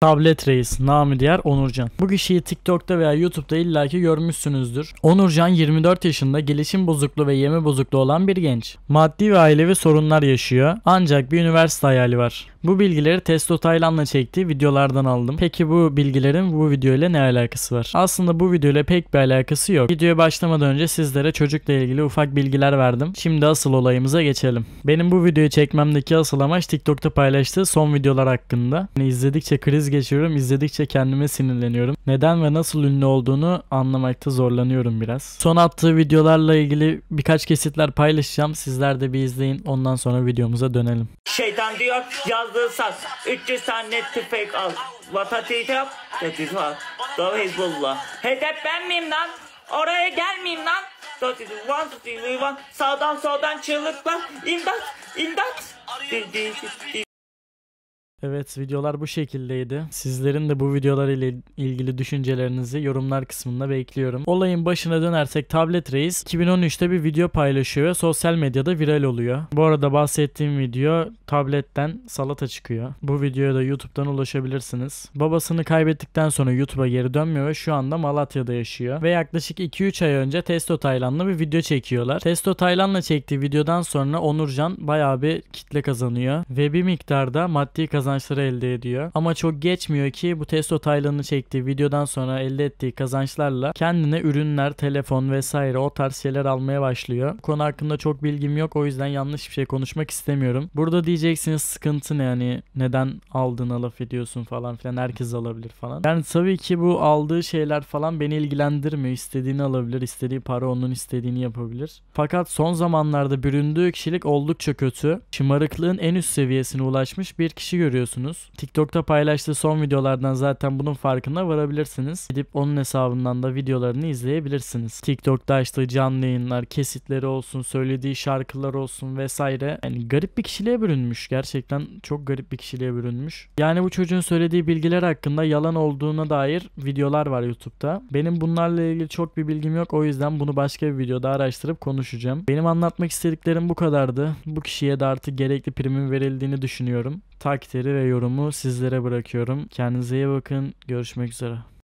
Tablet Reis, namı diğer Onurcan. Bu kişiyi TikTok'ta veya YouTube'da illaki görmüşsünüzdür. Onurcan 24 yaşında gelişim bozukluğu ve yeme bozukluğu olan bir genç. Maddi ve ailevi sorunlar yaşıyor ancak bir üniversite hayali var. Bu bilgileri Testo Taylan'la çektiği videolardan aldım. Peki bu bilgilerin bu video ile ne alakası var? Aslında bu video ile pek bir alakası yok. Videoya başlamadan önce sizlere çocukla ilgili ufak bilgiler verdim. Şimdi asıl olayımıza geçelim. Benim bu videoyu çekmemdeki asıl amaç TikTok'ta paylaştığı son videolar hakkında. Yani izledikçe kriz keyifsiz geçiyorum. İzledikçe kendime sinirleniyorum. Neden ve nasıl ünlü olduğunu anlamakta zorlanıyorum biraz. Son attığı videolarla ilgili birkaç kesitler paylaşacağım. Sizler de bir izleyin. Ondan sonra videomuza dönelim. Şeytan diyor yazdığı saz. 300 tane tüfek al. Vatatiyet yap. Tetif al. Dav Hezbollah. Hedef ben miyim lan? Oraya gelmeyeyim lan. One, two, three, one. Sağdan soldan çığlıklar. İmdat. İmdat. Evet videolar bu şekildeydi. Sizlerin de bu videolar ile ilgili düşüncelerinizi yorumlar kısmında bekliyorum. Olayın başına dönersek Tablet Reis 2013'te bir video paylaşıyor ve sosyal medyada viral oluyor. Bu arada bahsettiğim video tabletten salata çıkıyor. Bu videoya da YouTube'dan ulaşabilirsiniz. Babasını kaybettikten sonra YouTube'a geri dönmüyor ve şu anda Malatya'da yaşıyor. Ve yaklaşık 2-3 ay önce Testo Taylan'la bir video çekiyorlar. Testo Taylan'la çektiği videodan sonra Onurcan bayağı bir kitle kazanıyor ve bir miktarda maddi kazanıyor kazançları elde ediyor. Ama çok geçmiyor ki bu testo Taylan'ın çektiği videodan sonra elde ettiği kazançlarla kendine ürünler, telefon vesaire o tarz şeyler almaya başlıyor. Bu konu hakkında çok bilgim yok o yüzden yanlış bir şey konuşmak istemiyorum. Burada diyeceksiniz sıkıntı ne yani neden aldın laf ediyorsun falan filan herkes alabilir falan. Yani tabii ki bu aldığı şeyler falan beni ilgilendirmiyor. İstediğini alabilir, istediği para onun istediğini yapabilir. Fakat son zamanlarda büründüğü kişilik oldukça kötü. Şımarıklığın en üst seviyesine ulaşmış bir kişi görüyorum görüyorsunuz. TikTok'ta paylaştığı son videolardan zaten bunun farkına varabilirsiniz. Gidip onun hesabından da videolarını izleyebilirsiniz. TikTok'ta açtığı canlı yayınlar, kesitleri olsun, söylediği şarkılar olsun vesaire. Yani garip bir kişiliğe bürünmüş. Gerçekten çok garip bir kişiliğe bürünmüş. Yani bu çocuğun söylediği bilgiler hakkında yalan olduğuna dair videolar var YouTube'da. Benim bunlarla ilgili çok bir bilgim yok. O yüzden bunu başka bir videoda araştırıp konuşacağım. Benim anlatmak istediklerim bu kadardı. Bu kişiye de artık gerekli primin verildiğini düşünüyorum takdiri ve yorumu sizlere bırakıyorum. Kendinize iyi bakın. Görüşmek üzere.